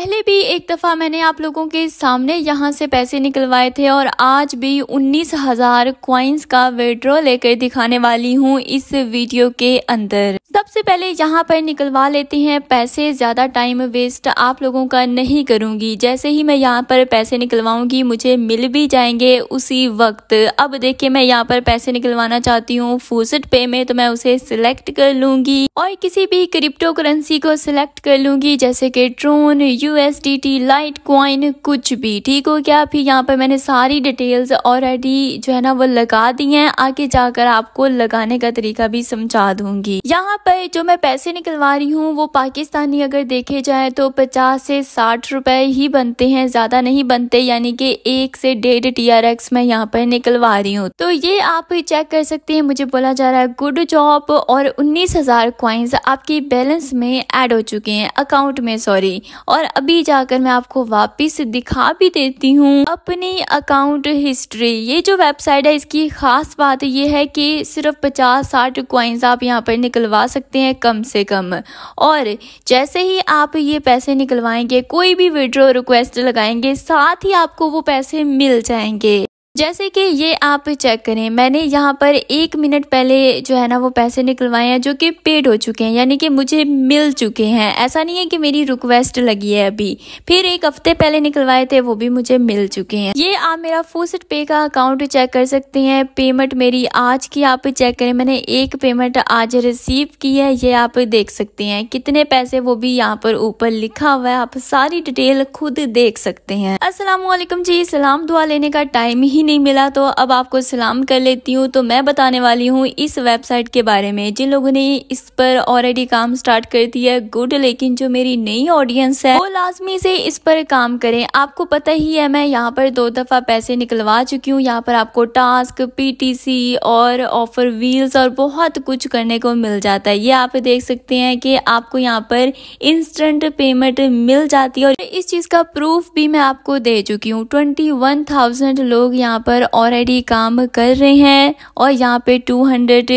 पहले भी एक दफ़ा मैंने आप लोगों के सामने यहाँ से पैसे निकलवाए थे और आज भी उन्नीस हज़ार क्वाइंस का विड्रॉ लेकर दिखाने वाली हूँ इस वीडियो के अंदर सबसे पहले यहाँ पर निकलवा लेते हैं पैसे ज़्यादा टाइम वेस्ट आप लोगों का नहीं करूँगी जैसे ही मैं यहाँ पर पैसे निकलवाऊँगी मुझे मिल भी जाएंगे उसी वक्त अब देखिए मैं यहाँ पर पैसे निकलवाना चाहती हूँ फूसट पे में तो मैं उसे सिलेक्ट कर लूँगी और किसी भी क्रिप्टो करेंसी को सिलेक्ट कर लूँगी जैसे कि Tron U U S T Litecoin कुछ भी ठीक हो गया फिर यहाँ पर मैंने सारी डिटेल्स ऑलरेडी जो है ना वो लगा दी हैं आगे जाकर आपको लगाने का तरीका भी समझा दूंगी यहाँ पर जो मैं पैसे निकलवा रही हूँ वो पाकिस्तानी अगर देखे जाए तो पचास से साठ रुपए ही बनते हैं ज्यादा नहीं बनते यानी कि एक से डेढ़ टी आर एक्स मैं यहाँ पर निकलवा रही हूँ तो ये आप चेक कर सकते हैं मुझे बोला जा रहा है गुड जॉब और उन्नीस हजार क्वाइंस आपकी बैलेंस में एड हो चुके हैं अकाउंट में सॉरी और अभी जाकर मैं आपको वापिस दिखा भी देती हूँ अपनी अकाउंट हिस्ट्री ये जो वेबसाइट है इसकी खास बात ये है कि सिर्फ पचास साठ क्वाइंस आप यहाँ पर निकलवा सकते हैं कम से कम और जैसे ही आप ये पैसे निकलवाएंगे कोई भी विड्रो रिक्वेस्ट लगाएंगे साथ ही आपको वो पैसे मिल जाएंगे जैसे कि ये आप चेक करें मैंने यहाँ पर एक मिनट पहले जो है ना वो पैसे निकलवाए हैं जो कि पेड हो चुके हैं यानी कि मुझे मिल चुके हैं ऐसा नहीं है कि मेरी रिक्वेस्ट लगी है अभी फिर एक हफ्ते पहले निकलवाए थे वो भी मुझे मिल चुके हैं ये आप मेरा फूसट पे का अकाउंट चेक कर सकते हैं पेमेंट मेरी आज की आप चेक करें मैंने एक पेमेंट आज रिसीव की है ये आप देख सकते हैं कितने पैसे वो भी यहाँ पर ऊपर लिखा हुआ है आप सारी डिटेल खुद देख सकते हैं असला जी सलाम दुआ लेने का टाइम ही ही नहीं मिला तो अब आपको सलाम कर लेती हूँ तो मैं बताने वाली हूँ इस वेबसाइट के बारे में जिन लोगों ने इस पर ऑलरेडी काम स्टार्ट कर दिया है गुड लेकिन जो मेरी नई ऑडियंस है वो लाजमी से इस पर काम करें आपको पता ही है मैं यहाँ पर दो दफ़ा पैसे निकलवा चुकी हूँ यहाँ पर आपको टास्क पीटीसी और ऑफर व्हील्स और बहुत कुछ करने को मिल जाता है ये आप देख सकते हैं कि आपको यहाँ पर इंस्टेंट पेमेंट मिल जाती है और इस चीज़ का प्रूफ भी मैं आपको दे चुकी हूँ ट्वेंटी लोग यहाँ यहाँ पर ऑलरेडी काम कर रहे हैं और यहाँ पे two hundred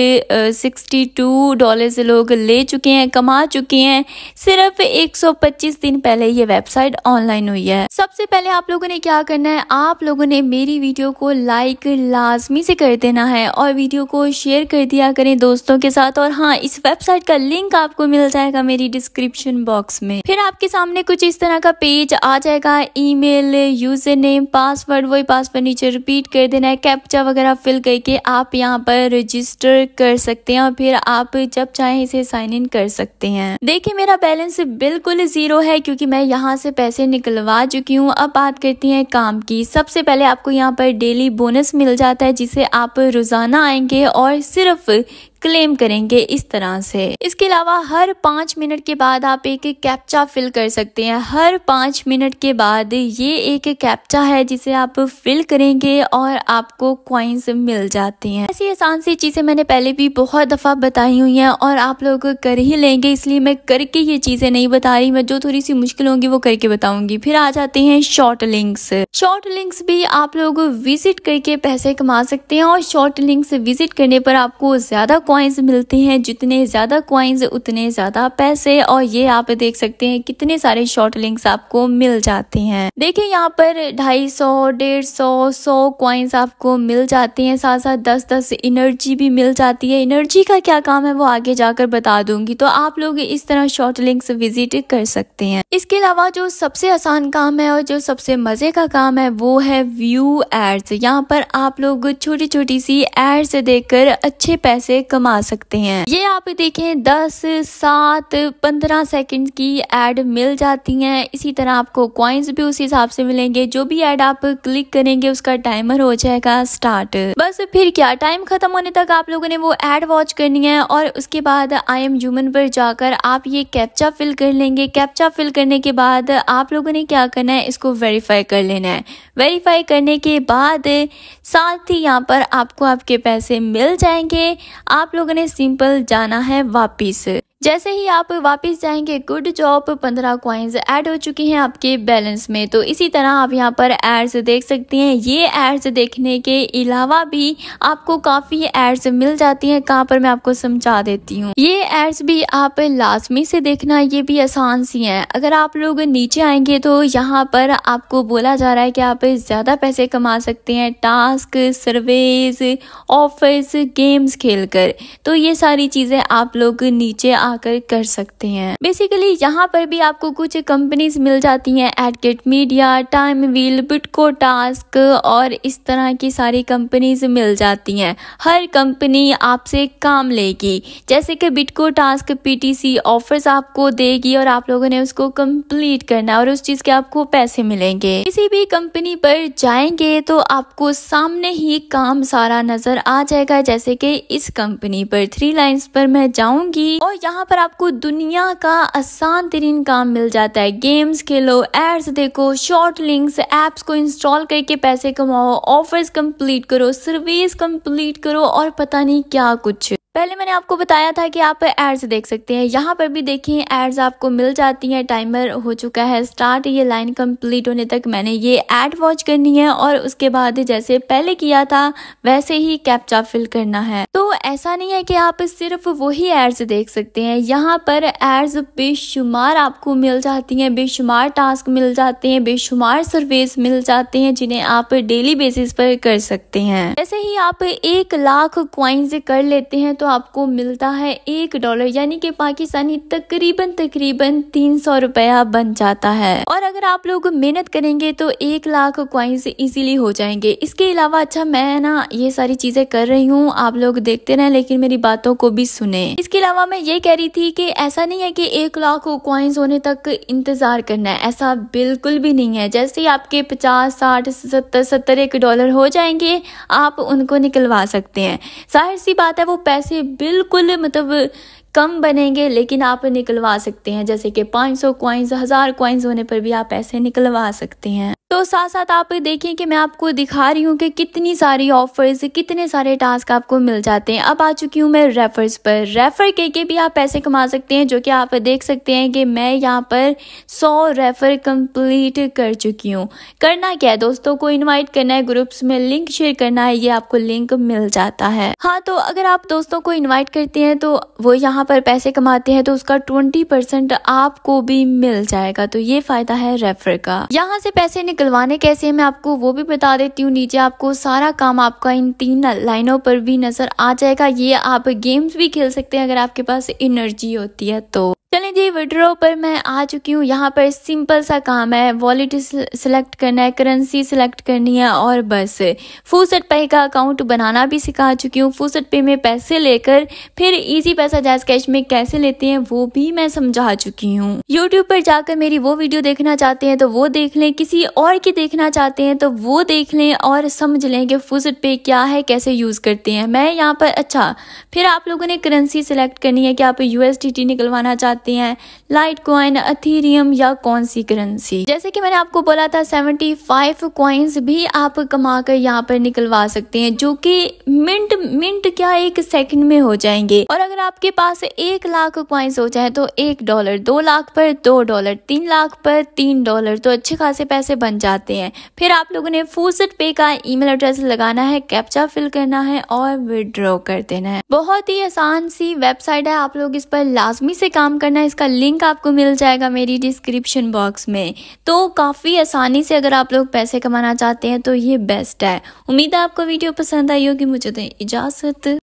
sixty two dollar से लोग ले चुके हैं कमा चुके हैं सिर्फ एक सौ पच्चीस दिन पहले ये वेबसाइट ऑनलाइन हुई है सबसे पहले आप लोगों ने क्या करना है आप लोगों ने मेरी वीडियो को लाइक लाजमी से कर देना है और वीडियो को शेयर कर दिया करें दोस्तों के साथ और हाँ इस वेबसाइट का लिंक आपको मिल जाएगा मेरी डिस्क्रिप्शन बॉक्स में फिर आपके सामने कुछ इस तरह का पेज आ जाएगा ईमेल यूजर नेम पासवर्ड वही पासवर्ड नीचे रिपीट कर देना है कैप्चा वगैरह फिल करके आप यहाँ पर रजिस्टर कर सकते हैं और फिर आप जब चाहे इसे साइन इन कर सकते हैं देखिए मेरा बैलेंस बिल्कुल ज़ीरो है क्योंकि मैं यहाँ से पैसे निकलवा चुकी हूँ अब बात करती है काम की सबसे पहले आपको यहाँ पर डेली बोनस मिल जाता है जिसे आप रोज़ाना आएंगे और सिर्फ क्लेम करेंगे इस तरह से इसके अलावा हर पाँच मिनट के बाद आप एक कैप्चा फिल कर सकते हैं हर पाँच मिनट के बाद ये एक कैप्चा है जिसे आप फिल करेंगे और आपको क्वाइंस मिल जाते हैं ऐसी आसान सी चीज़ें मैंने पहले भी बहुत दफ़ा बताई हुई है और आप लोग कर ही लेंगे इसलिए मैं करके ये चीज़ें नहीं बता रही मैं जो थोड़ी सी मुश्किल होंगी वो करके बताऊंगी फिर आ जाते हैं शॉर्ट लिंक्स शॉर्ट लिंक्स भी आप लोग विजिट करके पैसे कमा सकते हैं और शॉर्ट लिंक्स विजिट करने पर आपको ज़्यादा क्वाइंस मिलते हैं जितने ज़्यादा क्वाइंस उतने ज़्यादा पैसे और ये आप देख सकते हैं कितने सारे शॉर्ट लिंक्स आपको मिल जाते हैं देखिए यहाँ पर ढाई सौ डेढ़ सौ सौ क्वाइंस आपको मिल जाते हैं साथ साथ दस दस इनर्जी भी मिल जाती है इनर्जी का क्या काम है वो आगे जाकर बता दूंगी तो आप लोग इस तरह शॉर्ट लिंक्स विजिट कर सकते हैं इसके अलावा जो सबसे आसान काम है और जो सबसे मज़े का काम है वो है व्यू एड्स यहाँ पर आप लोग छोटी छोटी सी एड्स देख अच्छे पैसे कमा कमा सकते हैं ये आप देखें दस सात पंद्रह सेकंड की एड मिल जाती हैं इसी तरह आपको क्वाइंस भी उस हिसाब से मिलेंगे जो भी एड आप क्लिक करेंगे उसका टाइमर हो जाएगा स्टार्ट बस फिर क्या टाइम खत्म होने तक आप लोगों ने वो एड वॉच करनी है और उसके बाद आई एम ह्यूमन पर जाकर आप ये कैप्चा फिल कर लेंगे कैप्चा फिल करने के बाद आप लोगों ने क्या करना है इसको वेरीफाई कर लेना है वेरीफाई करने के बाद साथ ही यहाँ पर आपको आपके पैसे मिल जाएंगे आप आप लोगों ने सिंपल जाना है वापिस जैसे ही आप वापस जाएंगे गुड जॉब पंद्रह क्वाइंस ऐड हो चुकी हैं आपके बैलेंस में तो इसी तरह आप यहाँ पर एड्स देख सकते हैं ये एड्स देखने के अलावा भी आपको काफ़ी एड्स मिल जाती हैं कहाँ पर मैं आपको समझा देती हूँ ये एड्स भी आप लाजमी से देखना ये भी आसान सी हैं अगर आप लोग नीचे आएंगे तो यहाँ पर आपको बोला जा रहा है कि आप ज़्यादा पैसे कमा सकते हैं टास्क सर्वेज ऑफिस गेम्स खेल तो ये सारी चीज़ें आप लोग नीचे आ आकर कर सकते हैं बेसिकली यहाँ पर भी आपको कुछ कंपनीज मिल जाती हैं Adgate Media time wheel bitco task और इस तरह की सारी कंपनीज मिल जाती हैं हर कंपनी आपसे काम लेगी जैसे कि बिटको टास्क पीटीसी ऑफर्स आपको देगी और आप लोगों ने उसको कंप्लीट करना और उस चीज के आपको पैसे मिलेंगे किसी भी कंपनी पर जाएंगे तो आपको सामने ही काम सारा नजर आ जाएगा जैसे कि इस कंपनी पर थ्री लाइंस पर मैं जाऊंगी और यहाँ यहाँ पर आपको दुनिया का आसान तरीन काम मिल जाता है गेम्स खेलो एड्स देखो शॉर्ट लिंक्स एप्स को इंस्टॉल करके पैसे कमाओ ऑफर्स कंप्लीट करो सर्विस कंप्लीट करो और पता नहीं क्या कुछ पहले मैंने आपको बताया था कि आप एड्स देख सकते हैं यहाँ पर भी देखिए एड्स आपको मिल जाती हैं टाइमर हो चुका है स्टार्ट ये लाइन कंप्लीट होने तक मैंने ये एड वॉच करनी है और उसके बाद जैसे पहले किया था वैसे ही कैप्चा फिल करना है तो ऐसा नहीं है कि आप सिर्फ वही एड्स देख सकते हैं यहाँ पर एड्स बेशुमार आपको मिल जाती है बेशुमार टास्क मिल जाते हैं बेशुमार सर्वेस मिल जाते हैं जिन्हें आप डेली बेसिस पर कर सकते हैं जैसे ही आप एक लाख क्वाइंस कर लेते हैं तो तो आपको मिलता है एक डॉलर यानी कि पाकिस्तानी तकरीबन तकरीबन तीन सौ रुपया बन जाता है और अगर आप लोग मेहनत करेंगे तो एक लाख क्वाइंस इजीली हो जाएंगे इसके अलावा अच्छा मैं ना ये सारी चीजें कर रही हूँ आप लोग देखते रहे लेकिन मेरी बातों को भी सुने इसके अलावा मैं ये कह रही थी कि ऐसा नहीं है कि एक लाख क्वाइंस होने तक इंतजार करना है ऐसा बिल्कुल भी नहीं है जैसे ही आपके पचास साठ सत्तर सत्तर एक डॉलर हो जाएंगे आप उनको निकलवा सकते हैं जाहिर सी बात है वो पैसे पैसे बिल्कुल मतलब कम बनेंगे लेकिन आप निकलवा सकते हैं जैसे कि 500 सौ क्वाइंस हज़ार क्वाइंस होने पर भी आप पैसे निकलवा सकते हैं तो साथ साथ आप देखें कि मैं आपको दिखा रही हूँ कि कितनी सारी ऑफर्स कितने सारे टास्क आपको मिल जाते हैं अब आ चुकी हूँ मैं रेफर्स पर रेफ़र के के भी आप पैसे कमा सकते हैं जो कि आप देख सकते हैं कि मैं यहाँ पर सौ रेफ़र कंप्लीट कर चुकी हूँ करना क्या है दोस्तों को इनवाइट करना है ग्रुप्स में लिंक शेयर करना है ये आपको लिंक मिल जाता है हाँ तो अगर आप दोस्तों को इन्वाइट करते हैं तो वो यहाँ पर पैसे कमाते हैं तो उसका ट्वेंटी आपको भी मिल जाएगा तो ये फ़ायदा है रेफ़र का यहाँ से पैसे निकल निकलवाने कैसे हैं मैं आपको वो भी बता देती हूँ नीचे आपको सारा काम आपका इन तीन लाइनों पर भी नज़र आ जाएगा ये आप गेम्स भी खेल सकते हैं अगर आपके पास एनर्जी होती है तो चले जी विड्रो पर मैं आ चुकी हूँ यहाँ पर सिंपल सा काम है वॉलेट सिलेक्ट करना है करेंसी सिलेक्ट करनी है और बस फूसट पे का अकाउंट बनाना भी सिखा चुकी हूँ फूसट पे में पैसे लेकर फिर इजी पैसा जैस कैश में कैसे लेते हैं वो भी मैं समझा चुकी हूँ यूट्यूब पर जाकर मेरी वो वीडियो देखना चाहते हैं तो वो देख लें किसी और की देखना चाहते हैं तो वो देख लें और समझ लें कि फूसट पे क्या है कैसे यूज़ करते हैं मैं यहाँ पर अच्छा फिर आप लोगों ने करेंसी सिलेक्ट करनी है कि आप यू निकलवाना चाहते जाती हैं लाइट क्वाइन अथीरियम या कौन सी करेंसी जैसे कि मैंने आपको बोला था 75 फाइव क्वाइंस भी आप कमा कर यहाँ पर निकलवा सकते हैं जो कि मिनट मिनट क्या एक सेकंड में हो जाएंगे और अगर आपके पास एक लाख क्वाइंस हो जाए तो एक डॉलर दो लाख पर दो डॉलर तीन लाख पर तीन डॉलर तो अच्छे खासे पैसे बन जाते हैं फिर आप लोगों ने फूसट पे का ई एड्रेस लगाना है कैप्चा फिल करना है और विदड्रॉ कर देना है बहुत ही आसान सी वेबसाइट है आप लोग इस पर लाजमी से काम करना करना है इसका लिंक आपको मिल जाएगा मेरी डिस्क्रिप्शन बॉक्स में तो काफ़ी आसानी से अगर आप लोग पैसे कमाना चाहते हैं तो ये बेस्ट है उम्मीद है आपको वीडियो पसंद आई होगी मुझे तो इजाज़त